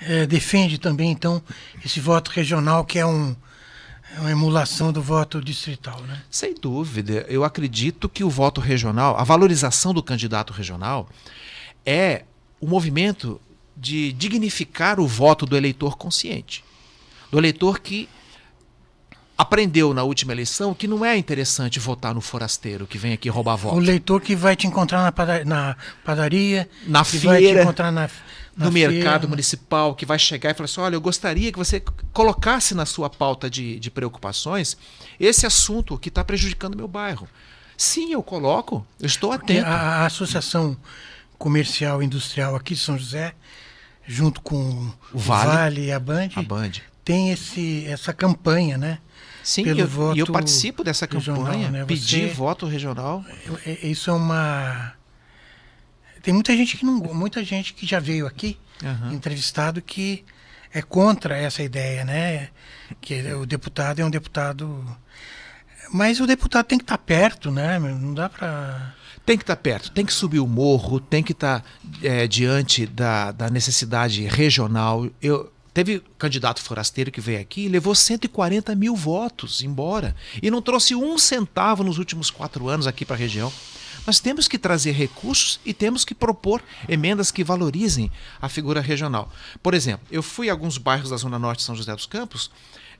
é, defende também, então, esse voto regional, que é um, é uma emulação do voto distrital, né? Sem dúvida. Eu acredito que o voto regional, a valorização do candidato regional, é o movimento de dignificar o voto do eleitor consciente. Do eleitor que aprendeu na última eleição que não é interessante votar no forasteiro que vem aqui roubar voto. O leitor que vai te encontrar na, padaria, na, padaria, na feira, vai te encontrar na, no feira. mercado municipal que vai chegar e falar assim: olha, eu gostaria que você colocasse na sua pauta de, de preocupações esse assunto que está prejudicando meu bairro. Sim, eu coloco, eu estou atento. A, a Associação Comercial e Industrial aqui de São José, junto com o Vale, vale e a Band, a Band, tem esse, essa campanha, né? Sim, e eu, eu participo dessa campanha, regional, né? Você, pedir voto regional. É, é, isso é uma tem muita gente que não, muita gente que já veio aqui uhum. entrevistado que é contra essa ideia, né? Que é, o deputado é um deputado, mas o deputado tem que estar tá perto, né? Não dá para tem que estar tá perto, tem que subir o morro, tem que estar tá, é, diante da, da necessidade regional. Eu, Teve candidato forasteiro que veio aqui e levou 140 mil votos embora. E não trouxe um centavo nos últimos quatro anos aqui para a região. Nós temos que trazer recursos e temos que propor emendas que valorizem a figura regional. Por exemplo, eu fui a alguns bairros da Zona Norte de São José dos Campos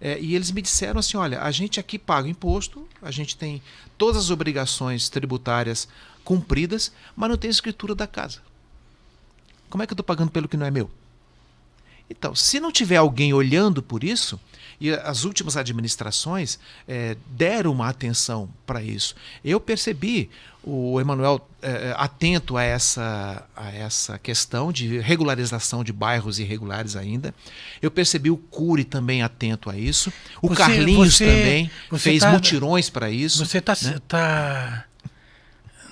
é, e eles me disseram assim: olha, a gente aqui paga imposto, a gente tem todas as obrigações tributárias cumpridas, mas não tem escritura da casa. Como é que eu estou pagando pelo que não é meu? Então, se não tiver alguém olhando por isso, e as últimas administrações é, deram uma atenção para isso. Eu percebi o Emanuel é, é, atento a essa, a essa questão de regularização de bairros irregulares ainda. Eu percebi o Cury também atento a isso. O você, Carlinhos você, também você fez tá, mutirões para isso. Você está né? tá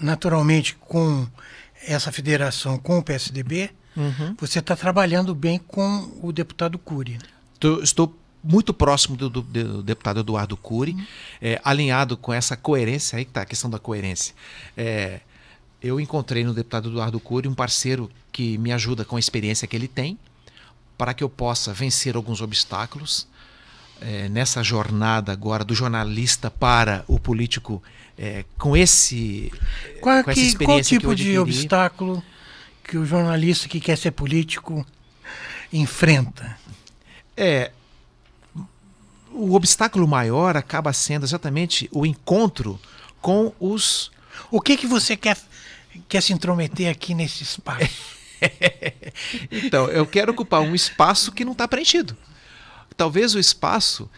naturalmente com essa federação com o PSDB, uhum. você está trabalhando bem com o deputado Cury. Né? Tô, estou muito próximo do, do, do deputado Eduardo Cury, uhum. é, alinhado com essa coerência, aí está a questão da coerência. É, eu encontrei no deputado Eduardo Cury um parceiro que me ajuda com a experiência que ele tem, para que eu possa vencer alguns obstáculos é, nessa jornada agora do jornalista para o político é, com esse qual, é com que, qual tipo de obstáculo que o jornalista que quer ser político enfrenta é o obstáculo maior acaba sendo exatamente o encontro com os. O que que você quer, quer se intrometer aqui nesse espaço? então, eu quero ocupar um espaço que não está preenchido. Talvez o espaço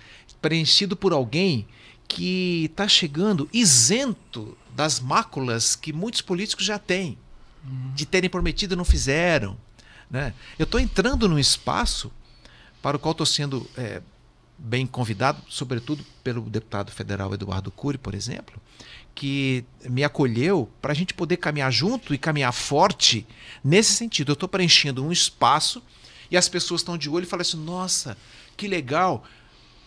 preenchido por alguém que está chegando isento das máculas que muitos políticos já têm, uhum. de terem prometido e não fizeram. Né? Eu estou entrando num espaço para o qual estou sendo é, bem convidado, sobretudo pelo deputado federal Eduardo Cury, por exemplo, que me acolheu para a gente poder caminhar junto e caminhar forte nesse sentido. Eu estou preenchendo um espaço e as pessoas estão de olho e falam assim: nossa, que legal.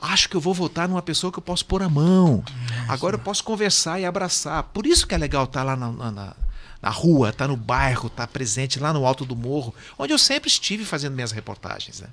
Acho que eu vou votar numa pessoa que eu posso pôr a mão. Agora eu posso conversar e abraçar. Por isso que é legal estar tá lá na, na na rua, estar tá no bairro, estar tá presente lá no alto do morro, onde eu sempre estive fazendo minhas reportagens, né?